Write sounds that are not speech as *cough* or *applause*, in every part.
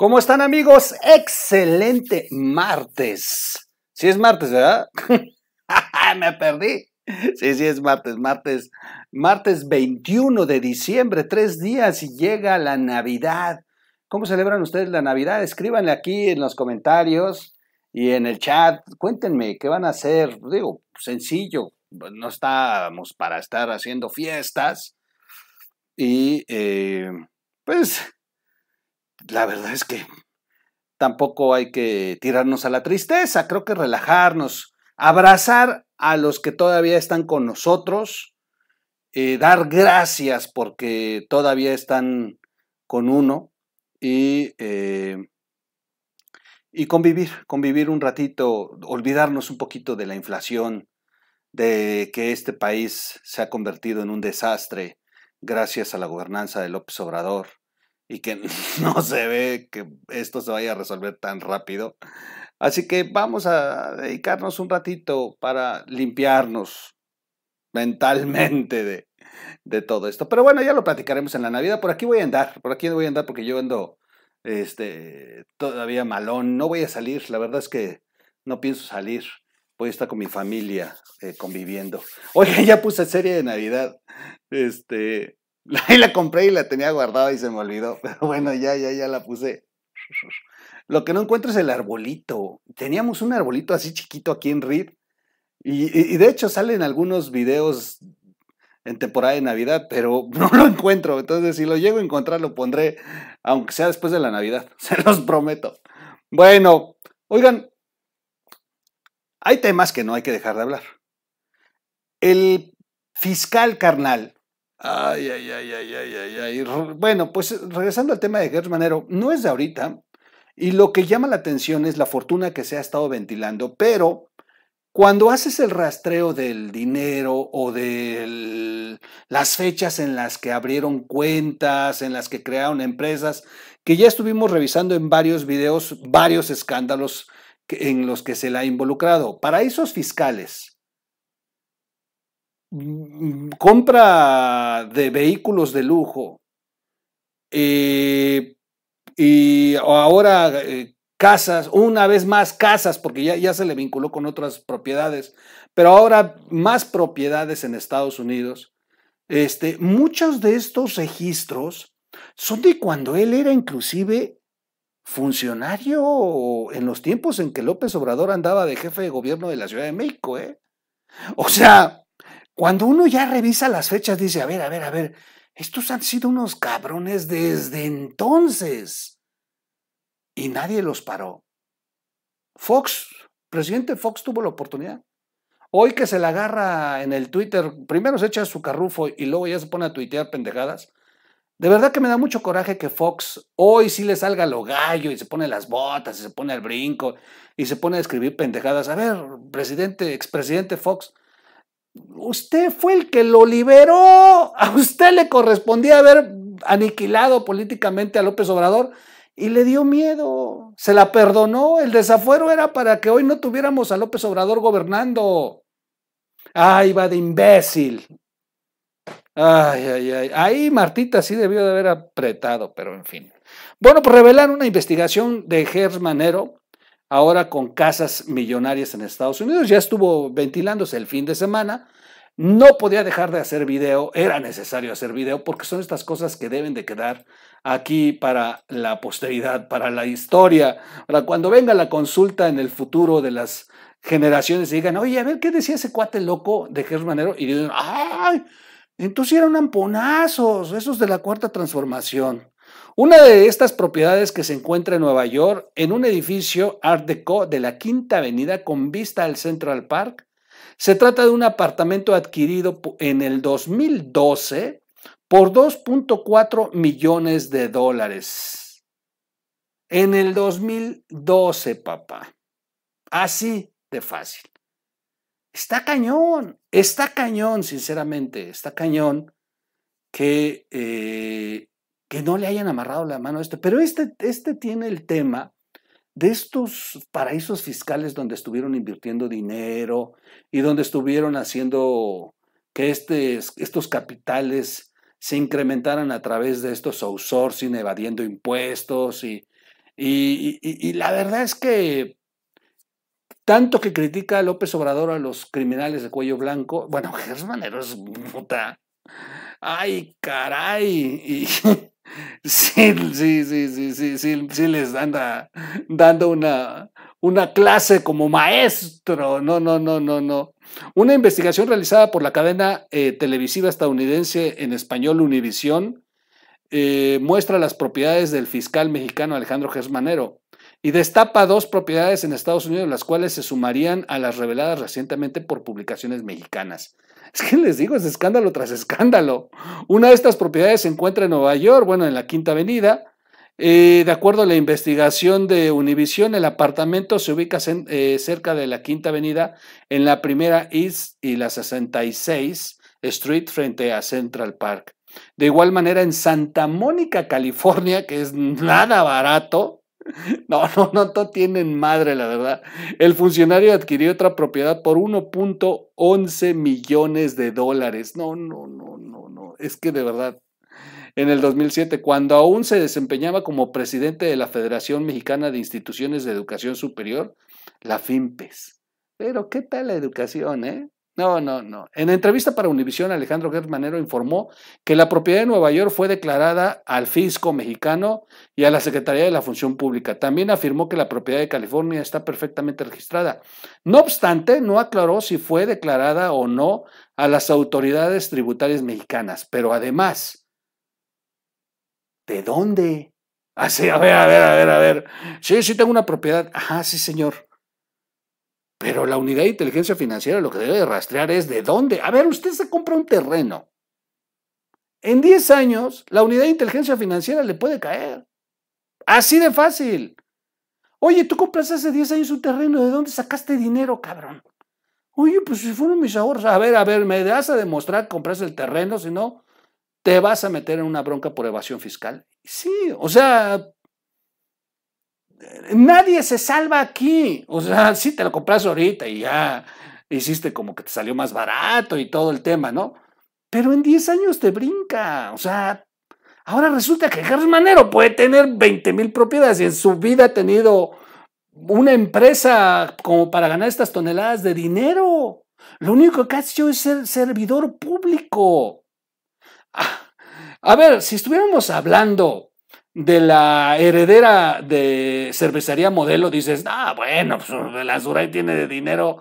¿Cómo están amigos? Excelente martes. Sí es martes, ¿verdad? *laughs* Me perdí. Sí, sí es martes, martes, martes 21 de diciembre, tres días y llega la Navidad. ¿Cómo celebran ustedes la Navidad? Escríbanle aquí en los comentarios y en el chat. Cuéntenme qué van a hacer. Digo, sencillo. Pues, no estamos para estar haciendo fiestas. Y eh, pues la verdad es que tampoco hay que tirarnos a la tristeza, creo que relajarnos, abrazar a los que todavía están con nosotros, eh, dar gracias porque todavía están con uno y, eh, y convivir, convivir un ratito, olvidarnos un poquito de la inflación, de que este país se ha convertido en un desastre gracias a la gobernanza de López Obrador y que *laughs* no se ve que esto se vaya a resolver tan rápido. Así que vamos a dedicarnos un ratito para limpiarnos mentalmente de, de todo esto. Pero bueno, ya lo platicaremos en la Navidad. Por aquí voy a andar, por aquí voy a andar porque yo ando este, todavía malón. No voy a salir, la verdad es que no pienso salir. Voy a estar con mi familia eh, conviviendo. Oye, *laughs* ya puse serie de Navidad. Este, *laughs* Ahí la compré y la tenía guardada y se me olvidó. Pero bueno, ya, ya, ya la puse. Lo que no encuentro es el arbolito. Teníamos un arbolito así chiquito aquí en Reed y de hecho salen algunos videos en temporada de Navidad, pero *laughs* no lo encuentro. Entonces, si lo llego a encontrar, lo pondré, aunque sea después de la Navidad. *laughs* Se los prometo. Bueno, oigan, hay temas que no hay que dejar de hablar. El fiscal carnal Ay, ay, ay, ay, ay, ay, Bueno, pues regresando al tema de Gertz Manero, no es de ahorita. Y lo que llama la atención es la fortuna que se ha estado ventilando, pero cuando haces el rastreo del dinero o de las fechas en las que abrieron cuentas, en las que crearon empresas, que ya estuvimos revisando en varios videos, varios escándalos en los que se la ha involucrado, paraísos fiscales, Mm, compra de vehículos de lujo eh, y ahora eh, casas, una vez más casas, porque ya, ya se le vinculó con otras propiedades, pero ahora más propiedades en Estados Unidos. Este, muchos de estos registros son de cuando él era inclusive funcionario en los tiempos en que López Obrador andaba de jefe de gobierno de la Ciudad de México. ¿eh? O sea, cuando uno ya revisa las fechas, dice, a ver, a ver, a ver, estos han sido unos cabrones desde entonces. Y nadie los paró. Fox, presidente Fox tuvo la oportunidad. Hoy que se la agarra en el Twitter, primero se echa su carrufo y luego ya se pone a tuitear pendejadas. De verdad que me da mucho coraje que Fox hoy sí le salga lo gallo y se pone las botas y se pone al brinco y se pone a escribir pendejadas. A ver, presidente, expresidente Fox, usted fue el que lo liberó, a usted le correspondía haber aniquilado políticamente a López Obrador y le dio miedo, se la perdonó, el desafuero era para que hoy no tuviéramos a López Obrador gobernando. Ay, va de imbécil. Ay, ay, ay. Ahí Martita sí debió de haber apretado, pero en fin. Bueno, pues revelar una investigación de Gers Manero ahora con casas millonarias en Estados Unidos. Ya estuvo ventilándose el fin de semana. No podía dejar de hacer video, era necesario hacer video porque son estas cosas que deben de quedar aquí para la posteridad, para la historia, para cuando venga la consulta en el futuro de las generaciones y digan, oye, a ver, ¿qué decía ese cuate loco de Germán Manero? Y digan, ¡ay! Entonces eran amponazos, esos de la cuarta transformación. Una de estas propiedades que se encuentra en Nueva York, en un edificio Art Deco de la Quinta Avenida con vista al Central Park, se trata de un apartamento adquirido en el 2012 por 2.4 millones de dólares. En el 2012, papá. Así de fácil. Está cañón, está cañón, sinceramente, está cañón que eh, que no le hayan amarrado la mano a este. Pero este, este tiene el tema de estos paraísos fiscales donde estuvieron invirtiendo dinero y donde estuvieron haciendo que este estos capitales se incrementaran a través de estos outsourcing, evadiendo impuestos y, y, la verdad es que tanto que critica a López Obrador a los criminales de cuello blanco, bueno, *laughs* Germán es puta. Ay, caray. *laughs* sí, sí, sí, sí, sí, sí, les anda dando una, una clase como maestro. No, no, no, no, no. Una investigación realizada por la cadena eh, televisiva estadounidense en español Univisión eh, muestra las propiedades del fiscal mexicano Alejandro Gersmanero, y destapa dos propiedades en Estados Unidos, las cuales se sumarían a las reveladas recientemente por publicaciones mexicanas. *laughs* Es que les digo, es escándalo tras escándalo. Una de estas propiedades se encuentra en Nueva York, bueno, en la Quinta Avenida. Eh, de acuerdo a la investigación de Univision, el apartamento se ubica eh, cerca de la Quinta Avenida, en la primera East y la 66 Street frente a Central Park. De igual manera, en Santa Mónica, California, que es nada barato, *laughs* No, no, no, no tienen madre, la verdad. El funcionario adquirió otra propiedad por 1.11 millones de dólares. No, no, no, no, no. Es que de verdad, en el 2007, cuando aún se desempeñaba como presidente de la Federación Mexicana de Instituciones de Educación Superior, la FIMPES. Pero, ¿qué tal la educación, eh? No, no, no. En entrevista para Univisión, Alejandro Germanero informó que la propiedad de Nueva York fue declarada al fisco mexicano y a la Secretaría de la Función Pública. También afirmó que la propiedad de California está perfectamente registrada. No obstante, no aclaró si fue declarada o no a las autoridades tributarias mexicanas. Pero además, ¿de dónde? Así, ah, a ver, a ver, a ver, a ver. Sí, sí tengo una propiedad. Ajá, sí, señor. Pero la unidad de inteligencia financiera lo que debe de rastrear es de dónde. A ver, usted se compra un terreno. En 10 años, la unidad de inteligencia financiera le puede caer. Así de fácil. Oye, tú compras hace 10 años un terreno, ¿de dónde sacaste dinero, cabrón? Oye, pues si fueron mis ahorros. A ver, a ver, me das a demostrar que compraste el terreno, si no, te vas a meter en una bronca por evasión fiscal. Sí, o sea, nadie se salva aquí. O sea, si te lo compras ahorita y ya hiciste como que te salió más barato y todo el tema, ¿no? Pero en 10 años te brinca. O sea, ahora resulta que Carlos Manero puede tener 20 mil propiedades y en su vida ha tenido una empresa como para ganar estas toneladas de dinero. Lo único que ha hecho es ser servidor público. Ah, a ver, si estuviéramos hablando de la heredera de cervecería modelo, dices, ah, bueno, pues la Suray tiene de dinero,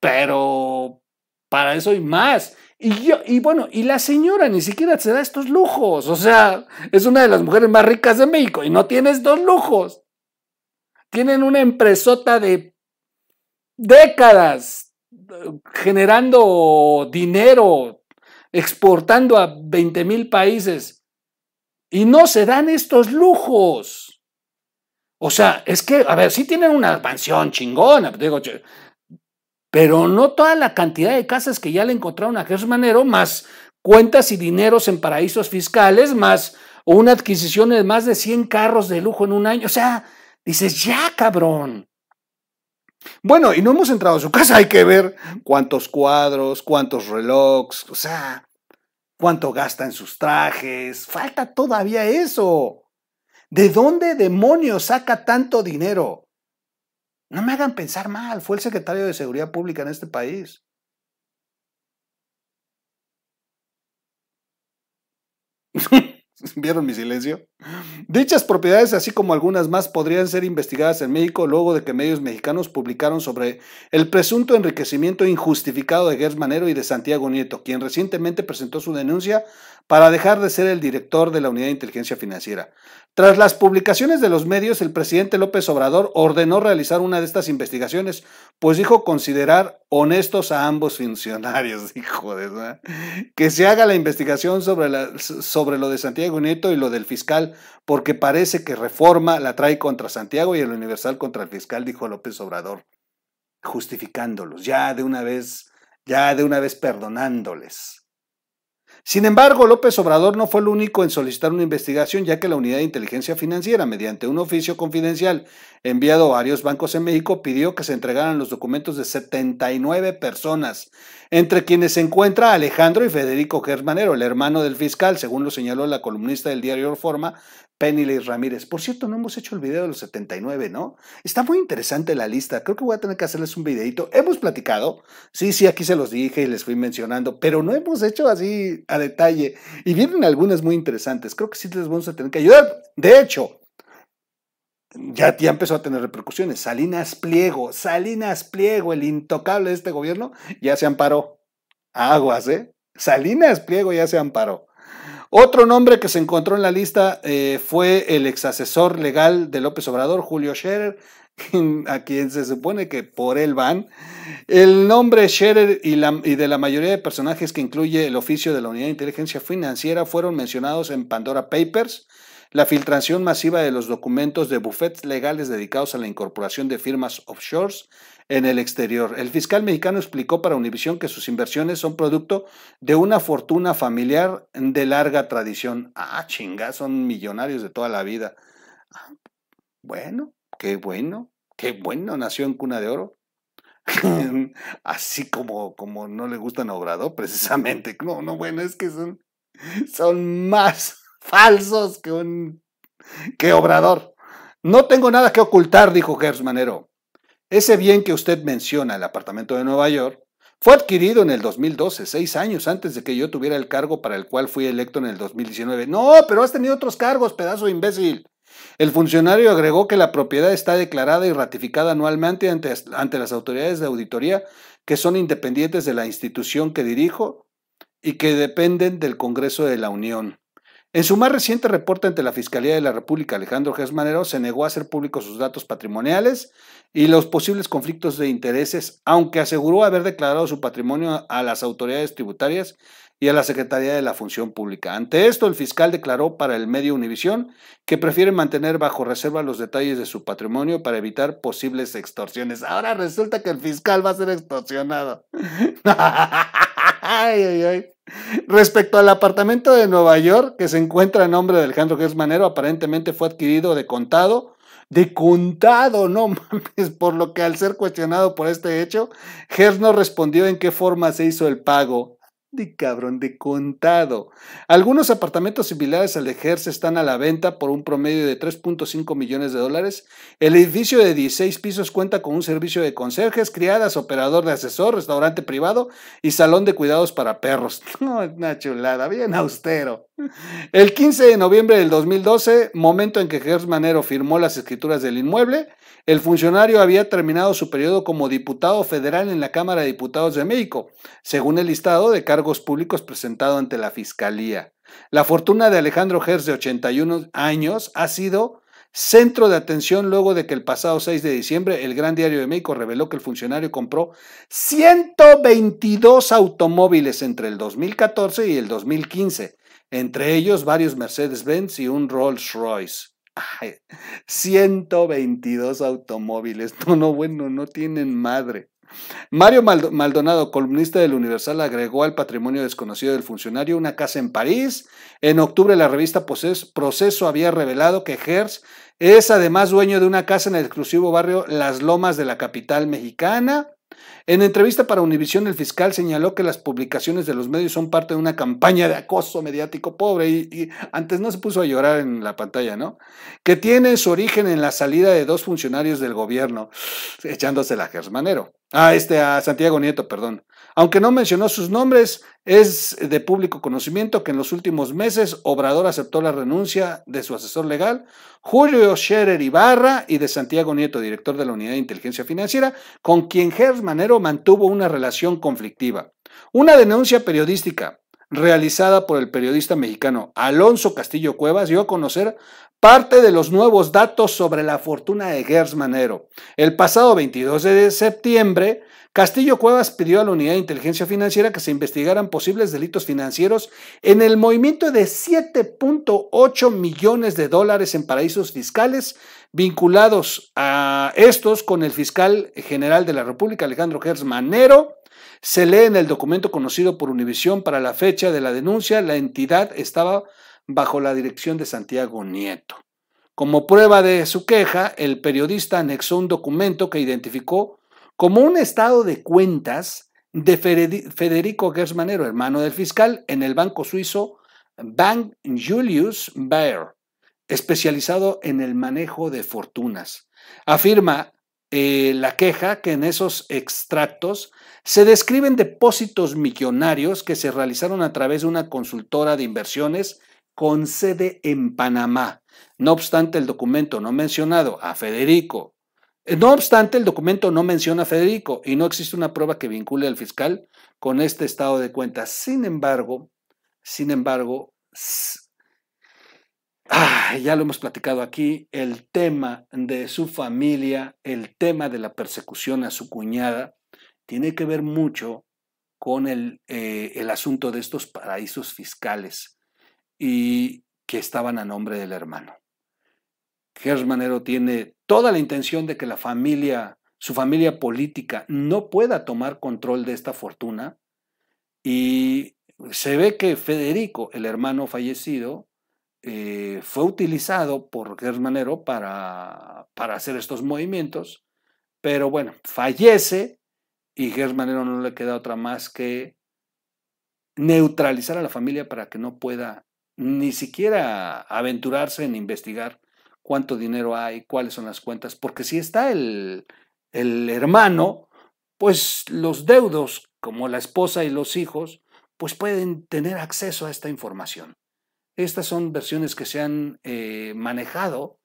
pero para eso y más. Y, yo, y bueno, y la señora ni siquiera se da estos lujos. O sea, es una de las mujeres más ricas de México y no tienes dos lujos. Tienen una empresota de décadas eh, generando dinero, exportando a 20 mil países y no se dan estos lujos. O sea, es que, a ver, sí tienen una mansión chingona, pero no toda la cantidad de casas que ya le encontraron a Jesús Manero, más cuentas y dineros en paraísos fiscales, más una adquisición de más de 100 carros de lujo en un año. O sea, dices, ya, cabrón. Bueno, y no hemos entrado a su casa, hay que ver cuántos cuadros, cuántos relojes, o sea, cuánto gasta en sus trajes, falta todavía eso. ¿De dónde demonios saca tanto dinero? No me hagan pensar mal, fue el secretario de Seguridad Pública en este país. *laughs* *laughs* ¿Vieron mi silencio? Dichas propiedades, así como algunas más, podrían ser investigadas en México luego de que medios mexicanos publicaron sobre el presunto enriquecimiento injustificado de Gers Manero y de Santiago Nieto, quien recientemente presentó su denuncia para dejar de ser el director de la Unidad de Inteligencia Financiera. Tras las publicaciones de los medios, el presidente López Obrador ordenó realizar una de estas investigaciones, pues dijo considerar honestos a ambos funcionarios, hijo *laughs* de que se haga la investigación sobre, sobre lo de Santiago Nieto y lo del fiscal, porque parece que reforma la trae contra Santiago y el Universal contra el fiscal, dijo López Obrador, justificándolos, ya de una vez, ya de una vez perdonándoles. Sin embargo, López Obrador no fue el único en solicitar una investigación, ya que la Unidad de Inteligencia Financiera, mediante un oficio confidencial enviado a varios bancos en México, pidió que se entregaran los documentos de 79 personas, entre quienes se encuentra Alejandro y Federico Germanero, el hermano del fiscal, según lo señaló la columnista del diario Reforma, Penny Ramírez. Por cierto, no hemos hecho el video de los 79, ¿no? Está muy interesante la lista. Creo que voy a tener que hacerles un videito. Hemos platicado. Sí, sí, aquí se los dije y les fui mencionando, pero no hemos hecho así a detalle. Y vienen algunas muy interesantes. Creo que sí les vamos a tener que ayudar. De hecho, ya, ya, empezó a tener repercusiones. Salinas Pliego, Salinas Pliego, el intocable de este gobierno, ya se amparó. Aguas, ¿eh? Salinas Pliego ya se amparó. Otro nombre que se encontró en la lista eh, fue el ex asesor legal de López Obrador, Julio Scherer, a quien se supone que por él van. El nombre Scherer y, de la mayoría de personajes que incluye el oficio de la Unidad de Inteligencia Financiera fueron mencionados en Pandora Papers, la filtración masiva de los documentos de bufetes legales dedicados a la incorporación de firmas offshores en el exterior. El fiscal mexicano explicó para Univision que sus inversiones son producto de una fortuna familiar de larga tradición. Ah, chinga, son millonarios de toda la vida. Ah, bueno, qué bueno, qué bueno, nació en cuna de oro. *laughs* Así como, como no le gustan a Obrador, precisamente. No, no, bueno, es que son, son más falsos que un que Obrador. No tengo nada que ocultar, dijo Gersmanero. Ese bien que usted menciona, el apartamento de Nueva York, fue adquirido en el 2012, seis años antes de que yo tuviera el cargo para el cual fui electo en el 2019. No, pero has tenido otros cargos, pedazo de imbécil. El funcionario agregó que la propiedad está declarada y ratificada anualmente ante las autoridades de auditoría que son independientes de la institución que dirijo y que dependen del Congreso de la Unión. En su más reciente reporte ante la Fiscalía de la República, Alejandro Gesmanero se negó a hacer públicos sus datos patrimoniales y los posibles conflictos de intereses, aunque aseguró haber declarado su patrimonio a las autoridades tributarias y a la Secretaría de la Función Pública. Ante esto, el fiscal declaró para el medio Univisión que prefiere mantener bajo reserva los detalles de su patrimonio para evitar posibles extorsiones. Ahora resulta que el fiscal va a ser extorsionado. *laughs* ay, ay, ay. Respecto al apartamento de Nueva York, que se encuentra en nombre de Alejandro Gers Manero, aparentemente fue adquirido de contado. De contado, no *laughs* mames, por lo que al ser cuestionado por este hecho, Gers no respondió en qué forma se hizo el pago de cabrón, de contado. Algunos apartamentos similares al de Gers están a la venta por un promedio de 3.5 millones de dólares. El edificio de 16 pisos cuenta con un servicio de conserjes, criadas, operador de asesor, restaurante privado y salón de cuidados para perros. *laughs* No, una chulada, bien austero. El 15 de noviembre del 2012, momento en que Gers Manero firmó las escrituras del inmueble, el funcionario había terminado su periodo como diputado federal en la Cámara de Diputados de México, según el listado de cargos públicos presentado ante la Fiscalía. La fortuna de Alejandro Gers, de 81 años, ha sido centro de atención luego de que el pasado 6 de diciembre el Gran Diario de México reveló que el funcionario compró 122 automóviles entre el 2014 y el 2015, entre ellos varios Mercedes-Benz y un Rolls-Royce. 122 automóviles. *laughs* No, no, bueno, no tienen madre. Mario Maldonado, columnista del Universal, agregó al patrimonio desconocido del funcionario una casa en París. En octubre la revista Proceso había revelado que Hertz es además dueño de una casa en el exclusivo barrio Las Lomas de la capital mexicana. En entrevista para Univisión, el fiscal señaló que las publicaciones de los medios son parte de una campaña de acoso mediático pobre y, antes no se puso a llorar en la pantalla, ¿no? Que tiene su origen en la salida de dos funcionarios del gobierno, echándose la Germanero. Ah, este, a Santiago Nieto, perdón. Aunque no mencionó sus nombres, es de público conocimiento que en los últimos meses Obrador aceptó la renuncia de su asesor legal, Julio Scherer Ibarra, y de Santiago Nieto, director de la Unidad de Inteligencia Financiera, con quien Manero mantuvo una relación conflictiva. Una denuncia periodística realizada por el periodista mexicano Alonso Castillo Cuevas dio a conocer parte de los nuevos datos sobre la fortuna de Gers Manero. El pasado 22 de septiembre, Castillo Cuevas pidió a la Unidad de Inteligencia Financiera que se investigaran posibles delitos financieros en el movimiento de 7.8 millones de dólares en paraísos fiscales vinculados a estos con el fiscal general de la República, Alejandro Gers Manero. Se lee en el documento conocido por Univisión para la fecha de la denuncia, la entidad estaba bajo la dirección de Santiago Nieto. Como prueba de su queja, el periodista anexó un documento que identificó como un estado de cuentas de Federico Gersmanero, hermano del fiscal, en el banco suizo Bank Julius Baer, especializado en el manejo de fortunas. Afirma eh, la queja que en esos extractos se describen depósitos millonarios que se realizaron a través de una consultora de inversiones con sede en Panamá. No obstante, el documento no mencionado a Federico. Eh, no obstante, el documento no menciona a Federico y no existe una prueba que vincule al fiscal con este estado de cuentas. Sin embargo, sin embargo, ya lo hemos platicado aquí, el tema de su familia, el tema de la persecución a su cuñada, tiene que ver mucho con el, eh, el asunto de estos paraísos fiscales y que estaban a nombre del hermano. Gersmanero tiene toda la intención de que la familia, su familia política, no pueda tomar control de esta fortuna y se ve que Federico, el hermano fallecido, eh, fue utilizado por Gersmanero para, para hacer estos movimientos, pero bueno, fallece y Gersmanero no le queda otra más que neutralizar a la familia para que no pueda ni siquiera aventurarse en investigar cuánto dinero hay, cuáles son las cuentas, porque si está el, el hermano, pues los deudos, como la esposa y los hijos, pues pueden tener acceso a esta información. Estas son versiones que se han eh, manejado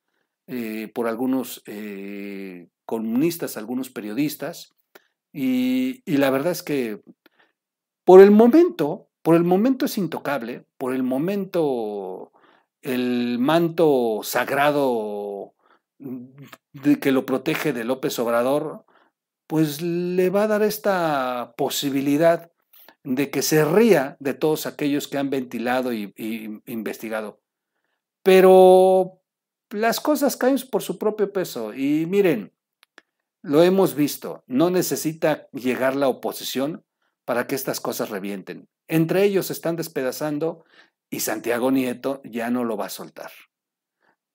eh, por algunos eh, comunistas algunos periodistas, y, y la verdad es que por el momento por el momento es intocable, por el momento el manto sagrado mm, de que lo protege de López Obrador, pues le va a dar esta posibilidad de que se ría de todos aquellos que han ventilado y, y investigado. Pero las cosas caen por su propio peso y miren, lo hemos visto, no necesita llegar la oposición para que estas cosas revienten. Entre ellos se están despedazando y Santiago Nieto ya no lo va a soltar.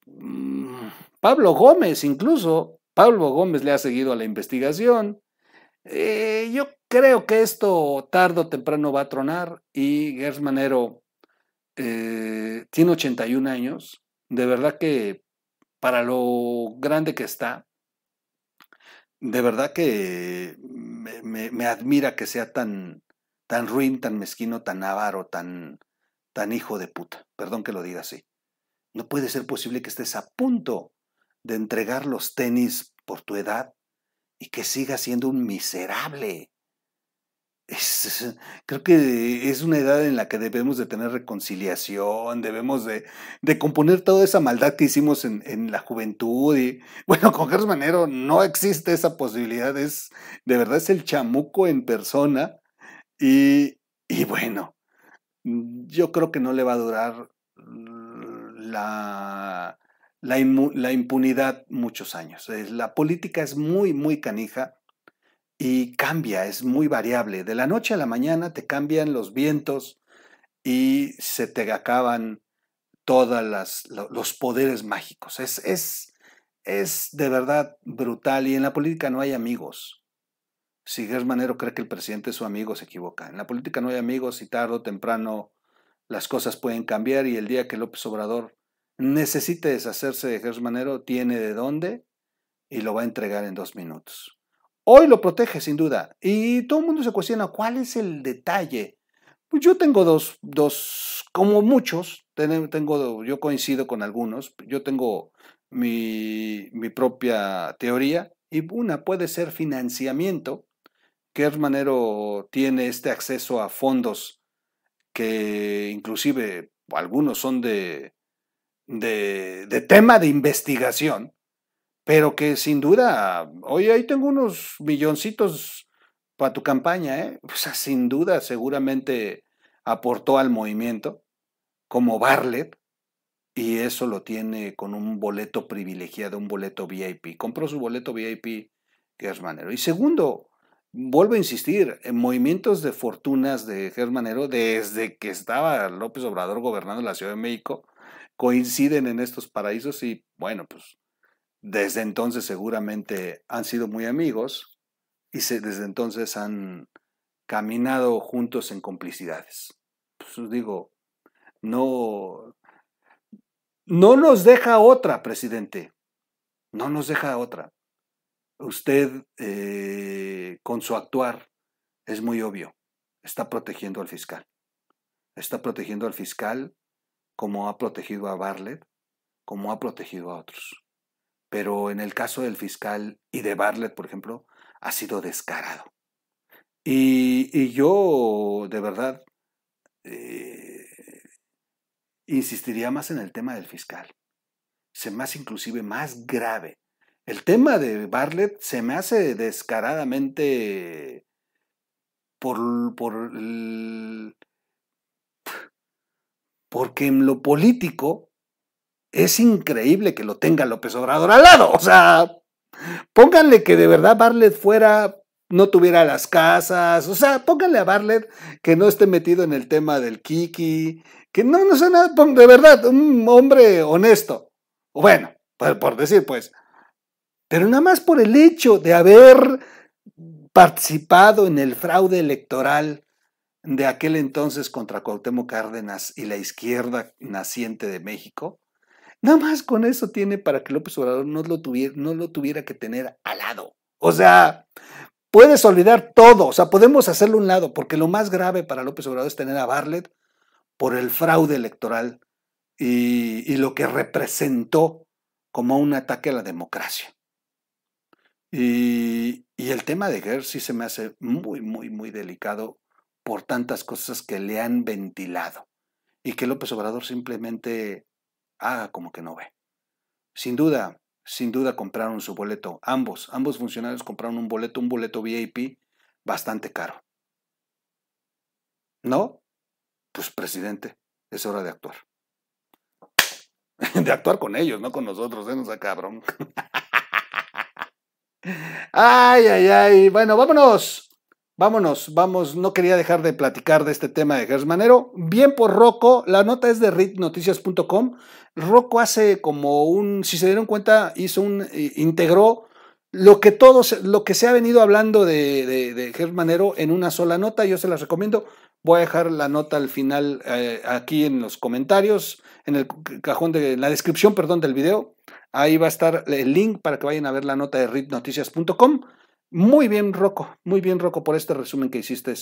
Mm, Pablo Gómez incluso, Pablo Gómez le ha seguido a la investigación. Eh, yo creo que esto tarde o temprano va a tronar y Gers eh, tiene 81 años. De verdad que para lo grande que está, de verdad que me admira que sea tan, tan ruin, tan mezquino, tan avaro, tan, tan hijo de puta. Perdón que lo diga así. No puede ser posible que estés a punto de entregar los tenis por tu edad y que sigas siendo un miserable. creo que es una edad en la que debemos de tener reconciliación, debemos de, componer toda esa maldad que hicimos en, la juventud. Y, bueno, con Germán no existe esa posibilidad, es, de verdad es el chamuco en persona y, bueno, mm, yo creo que no le va a durar mm, la, la, impunidad muchos años. La política es muy, muy canija y cambia, es muy variable. De la noche a la mañana te cambian los vientos y se te acaban todos los poderes mágicos. Es, es, es de verdad brutal y en la política no hay amigos si Manero cree que el presidente es su amigo, se equivoca. En la política no hay amigos y tarde o temprano las cosas pueden cambiar y el día que López Obrador necesite deshacerse de Gersmanero, tiene de dónde y lo va a entregar en dos minutos. Hoy lo protege, sin duda. Y todo el mundo se cuestiona, ¿cuál es el detalle? Pues yo tengo dos, dos como muchos, tengo, yo coincido con algunos, yo tengo mi, mi propia teoría y una puede ser financiamiento ¿Qué tiene este acceso a fondos que inclusive algunos son de, de, tema de investigación, pero que sin duda, oye, ahí tengo unos milloncitos para tu campaña, ¿eh? O sea, sin duda seguramente aportó al movimiento, como Barlet, y eso lo tiene con un boleto privilegiado, un boleto VIP. Compró su boleto VIP, que Y segundo, vuelvo a insistir, en movimientos de fortunas de Germán Ero desde que estaba López Obrador gobernando la Ciudad de México, coinciden en estos paraísos y bueno, pues desde entonces seguramente han sido muy amigos y desde entonces han caminado juntos en complicidades. Pues digo, no, no nos deja otra, presidente, no nos deja otra usted eh, con su actuar es muy obvio, está protegiendo al fiscal. Está protegiendo al fiscal como ha protegido a Barlett, como ha protegido a otros. Pero en el caso del fiscal y de Barlett, por ejemplo, ha sido descarado. Y, yo, de verdad, eh, insistiría más en el tema del fiscal. Se más inclusive más grave el tema de Barlet se me hace descaradamente por, porque en lo político es increíble que lo tenga López Obrador al lado. O sea, pónganle que de verdad Barlet fuera, no tuviera las casas. O sea, pónganle a Barlet que no esté metido en el tema del Kiki. Que no, no sea nada, de verdad, un hombre honesto. Bueno, por decir pues. Pero nada más por el hecho de haber participado en el fraude electoral de aquel entonces contra Cuauhtémoc Cárdenas y la izquierda naciente de México, nada más con eso tiene para que López Obrador no lo tuviera, que tener al lado. O sea, puedes olvidar todo, o sea, podemos hacerlo un lado, porque lo más grave para López Obrador es tener a Barlet por el fraude electoral y lo que representó como un ataque a la democracia. Y, el tema de Gersi sí se me hace muy, muy, muy delicado por tantas cosas que le han ventilado y que López Obrador simplemente haga como que no ve. Sin duda, sin duda compraron su boleto, ambos, ambos funcionarios compraron un boleto, un boleto VIP bastante caro. ¿No? Pues presidente, es hora de actuar. *laughs* De actuar con ellos, no con nosotros, ¿eh? No sea cabrón. *laughs* Ay, ay, ay. Bueno, vámonos. Vámonos, vamos, no quería dejar de platicar de este tema de Gersmanero. Bien por Rocco, la nota es de ritnoticias.com. Rocco hace como un, si se dieron cuenta, hizo un, integró lo que todos, lo que se ha venido hablando de, de, en una sola nota, yo se las recomiendo. Voy a dejar la nota al final eh, aquí en los comentarios, en el cajón de, la descripción, perdón, del video. Ahí va a estar el link para que vayan a ver la nota de ritnoticias.com. Muy bien, Roco, muy bien, Roco, por este resumen que hiciste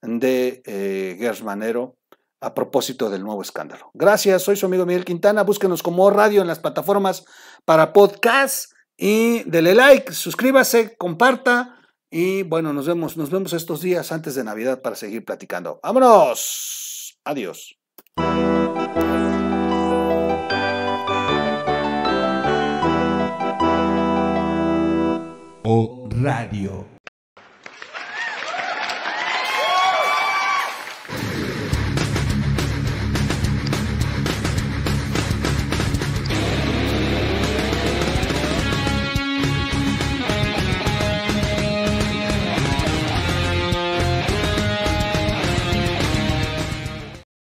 de eh, Gersmanero a propósito del nuevo escándalo. Gracias, soy su amigo Miguel Quintana. Búsquenos como radio en las plataformas para podcast y dele like, suscríbase, comparta y bueno, nos vemos, nos vemos estos días antes de Navidad para seguir platicando. Vámonos. Adiós. Radio